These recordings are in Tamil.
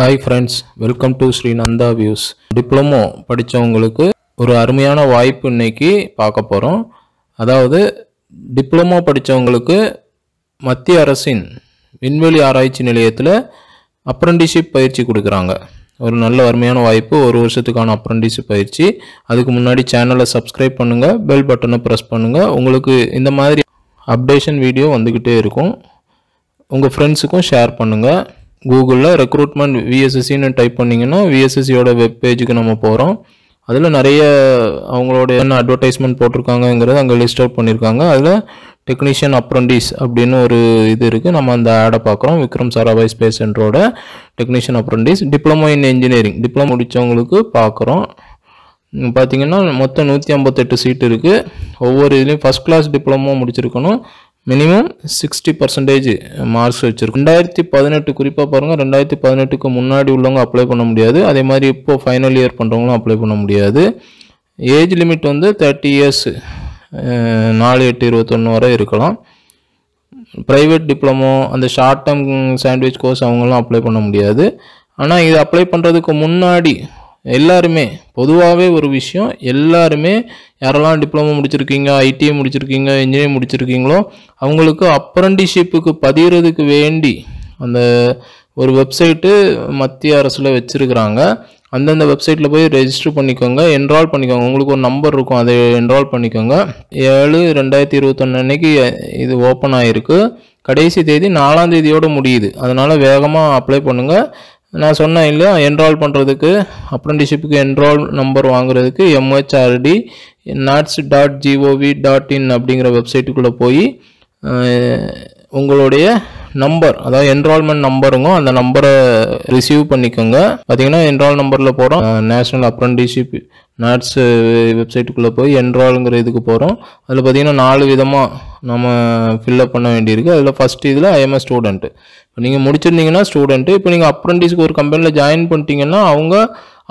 hi friends welcome to Sri Nandha views diploma படித்தவங்களுக்கு ஒரு அருமையான வாய்ப்பு இன்னைக்கு பார்க்க போகிறோம் அதாவது டிப்ளமோ படித்தவங்களுக்கு மத்திய அரசின் விண்வெளி ஆராய்ச்சி நிலையத்தில் அப்ரண்டிஷிப் பயிற்சி கொடுக்குறாங்க ஒரு நல்ல அருமையான வாய்ப்பு ஒரு வருஷத்துக்கான அப்ரண்டிஷிப் பயிற்சி அதுக்கு முன்னாடி சேனலை சப்ஸ்கிரைப் பண்ணுங்கள் பெல் பட்டனை ப்ரெஸ் பண்ணுங்கள் உங்களுக்கு இந்த மாதிரி அப்டேஷன் வீடியோ வந்துக்கிட்டே இருக்கும் உங்கள் ஃப்ரெண்ட்ஸுக்கும் ஷேர் பண்ணுங்கள் கூகுளில் ரெக்ரூட்மெண்ட் விஎஸ்எஸ்சின்னு டைப் பண்ணிங்கன்னா விஎஸ்எஸ்சியோட வெப் பேஜுக்கு நம்ம போகிறோம் அதில் நிறைய அவங்களோட என்ன அட்வர்டைஸ்மெண்ட் போட்டிருக்காங்கங்கிறத அங்கே லிஸ்ட் அவுட் பண்ணியிருக்காங்க அதில் டெக்னீஷியன் அப்ரண்டிஸ் அப்படின்னு ஒரு இது இருக்குது நம்ம அந்த ஆடை பார்க்குறோம் விக்ரம் சாராபாய் ஸ்பேஸ் சென்டரோட technician apprentice diploma in engineering diploma முடித்தவங்களுக்கு பார்க்குறோம் பார்த்தீங்கன்னா மொத்தம் நூற்றி ஐம்பத்தெட்டு சீட்டு இருக்குது ஒவ்வொரு இதுலேயும் ஃபஸ்ட் கிளாஸ் டிப்ளமோ முடிச்சிருக்கணும் மினிமம் சிக்ஸ்டி பர்சன்டேஜ் மார்க்ஸ் வச்சிருக்கும் ரெண்டாயிரத்தி பதினெட்டு குறிப்பாக பாருங்கள் ரெண்டாயிரத்தி பதினெட்டுக்கு முன்னாடி உள்ளவங்க அப்ளை பண்ண முடியாது அதே மாதிரி இப்போது ஃபைனல் இயர் பண்ணுறவங்களும் அப்ளை பண்ண முடியாது ஏஜ் லிமிட் வந்து தேர்ட்டி இயர்ஸ் நாலு எட்டு இருபத்தொன்று வரை இருக்கலாம் ப்ரைவேட் டிப்ளமோ அந்த ஷார்ட் டேர்ம் சாண்ட்விச் கோர்ஸ் அவங்களாம் அப்ளை பண்ண முடியாது ஆனால் இது அப்ளை பண்ணுறதுக்கு முன்னாடி எல்லாருமே பொதுவாகவே ஒரு விஷயம் எல்லாருமே யாரெல்லாம் டிப்ளமோ முடிச்சிருக்கீங்க ஐடிஐ முடிச்சிருக்கீங்க இன்ஜினியரிங் முடிச்சிருக்கீங்களோ அவங்களுக்கு அப்ரண்டிஷிப்புக்கு பதிகிறதுக்கு வேண்டி அந்த ஒரு வெப்சைட்டு மத்திய அரசில் வச்சுருக்கிறாங்க அந்தந்த வெப்சைட்டில் போய் ரெஜிஸ்டர் பண்ணிக்கோங்க என்ரால் பண்ணிக்கோங்க உங்களுக்கு ஒரு நம்பர் இருக்கும் அதை என்ரால் பண்ணிக்கோங்க ஏழு ரெண்டாயிரத்தி இருபத்தொன்று அன்னைக்கு இது ஓப்பன் ஆகிருக்கு கடைசி தேதி நாலாம் தேதியோடு முடியுது அதனால் வேகமாக அப்ளை பண்ணுங்கள் நான் சொன்னேன் இல்லையா என்ரால் பண்ணுறதுக்கு அப்ரண்டிஷிப்புக்கு என்ரால் நம்பர் வாங்குறதுக்கு MHRD NATS dot GOV dot in அப்படிங்கிற வெப்சைட்டுக்குள்ளே போய் உங்களுடைய நம்பர் அதாவது என்ரால்மெண்ட் நம்பருங்க அந்த நம்பரை ரிசீவ் பண்ணிக்கோங்க பார்த்தீங்கன்னா என்ரால் நம்பரில் போகிறோம் நேஷ்னல் அப்ரண்டிஷிப் நாட்ஸ் வெப்சைட்டுக்குள்ளே போய் என்ரால்ங்கிற இதுக்கு போகிறோம் அதில் பார்த்தீங்கன்னா நாலு விதமாக நம்ம ஃபில்லப் பண்ண வேண்டியிருக்கு அதில் ஃபஸ்ட் இதில் எஸ் ஸ்டூடெண்ட்டு இப்போ நீங்கள் முடிச்சிருந்தீங்கன்னா ஸ்டூடெண்ட்டு இப்போ நீங்கள் அப்ரெண்டிஸ்க்கு ஒரு கம்பெனியில் ஜாயின் பண்ணிட்டீங்கன்னா அவங்க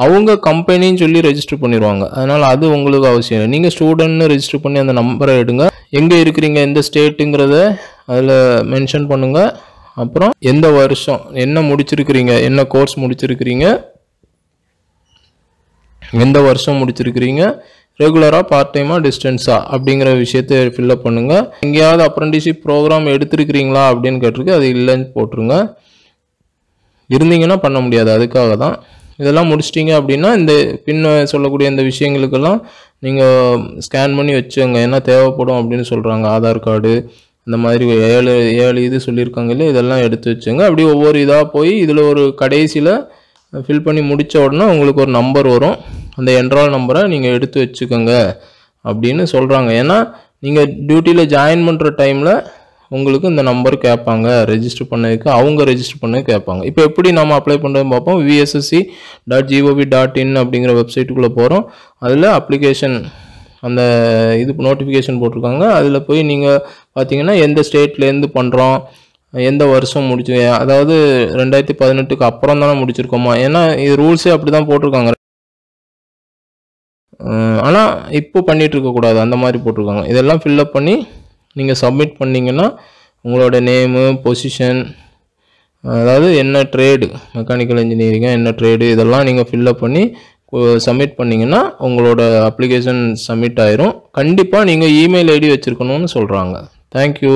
அவங்க கம்பெனின்னு சொல்லி ரெஜிஸ்டர் பண்ணிடுவாங்க அதனால் அது உங்களுக்கு அவசியம் இல்லை நீங்கள் ஸ்டூடெண்ட்னு ரெஜிஸ்டர் பண்ணி அந்த நம்பரை எடுங்க எங்கே இருக்கிறீங்க எந்த ஸ்டேட்டுங்கிறத அதில் மென்ஷன் பண்ணுங்கள் அப்புறம் எந்த வருஷம் என்ன முடிச்சிருக்கிறீங்க என்ன கோர்ஸ் முடிச்சிருக்கிறீங்க எந்த வருஷம் முடிச்சிருக்கிறீங்க ரெகுலராக பார்ட் டைமாக டிஸ்டன்ஸாக அப்படிங்கிற விஷயத்தை ஃபில்லப் பண்ணுங்கள் எங்கேயாவது அப்ரண்டிஷிப் ப்ரோக்ராம் எடுத்துருக்கிறீங்களா அப்படின்னு கேட்டிருக்கு அது இல்லைன்னு போட்டுருங்க இருந்தீங்கன்னா பண்ண முடியாது அதுக்காக தான் இதெல்லாம் முடிச்சிட்டிங்க அப்படின்னா இந்த பின் சொல்லக்கூடிய இந்த விஷயங்களுக்கெல்லாம் நீங்கள் ஸ்கேன் பண்ணி வச்சுங்க ஏன்னா தேவைப்படும் அப்படின்னு சொல்கிறாங்க ஆதார் கார்டு இந்த மாதிரி ஏழு ஏழு இது சொல்லியிருக்காங்க இல்லையா இதெல்லாம் எடுத்து வச்சுங்க அப்படியே ஒவ்வொரு இதாக போய் இதில் ஒரு கடைசியில் ஃபில் பண்ணி முடித்த உடனே உங்களுக்கு ஒரு நம்பர் வரும் அந்த என்ரால் நம்பரை நீங்கள் எடுத்து வச்சுக்கோங்க அப்படின்னு சொல்கிறாங்க ஏன்னா நீங்கள் டியூட்டியில் ஜாயின் பண்ணுற டைமில் உங்களுக்கு இந்த நம்பர் கேட்பாங்க ரெஜிஸ்டர் பண்ணதுக்கு அவங்க ரெஜிஸ்டர் பண்ண கேட்பாங்க இப்போ எப்படி நம்ம அப்ளை பண்ணுறதுன்னு பார்ப்போம் VSSC dot GOV dot in அப்படிங்கிற வெப்சைட்டுக்குள்ளே போகிறோம் அதில் அப்ளிகேஷன் அந்த இது நோட்டிஃபிகேஷன் போட்டிருக்காங்க அதில் போய் நீங்கள் பார்த்தீங்கன்னா எந்த ஸ்டேட்லேருந்து பண்ணுறோம் எந்த வருஷம் முடிச்சு அதாவது ரெண்டாயிரத்தி பதினெட்டுக்கு அப்புறம் தானே முடிச்சிருக்கோமா ஏன்னா இது ரூல்ஸே அப்படி தான் போட்டிருக்காங்க ஆனால் இப்போ பண்ணிகிட்டு இருக்கக்கூடாது அந்த மாதிரி போட்டிருக்காங்க இதெல்லாம் ஃபில்லப் பண்ணி நீங்கள் சப்மிட் பண்ணிங்கன்னா உங்களோட நேமு பொசிஷன் அதாவது என்ன ட்ரேடு மெக்கானிக்கல் இன்ஜினியரிங்காக என்ன ட்ரேடு இதெல்லாம் நீங்கள் ஃபில்லப் பண்ணி சப்மிட் பண்ணிங்கன்னா உங்களோட அப்ளிகேஷன் சப்மிட் ஆயிரும் கண்டிப்பாக நீங்கள் இமெயில் ஐடி வச்சுருக்கணும்னு சொல்கிறாங்க தேங்க்யூ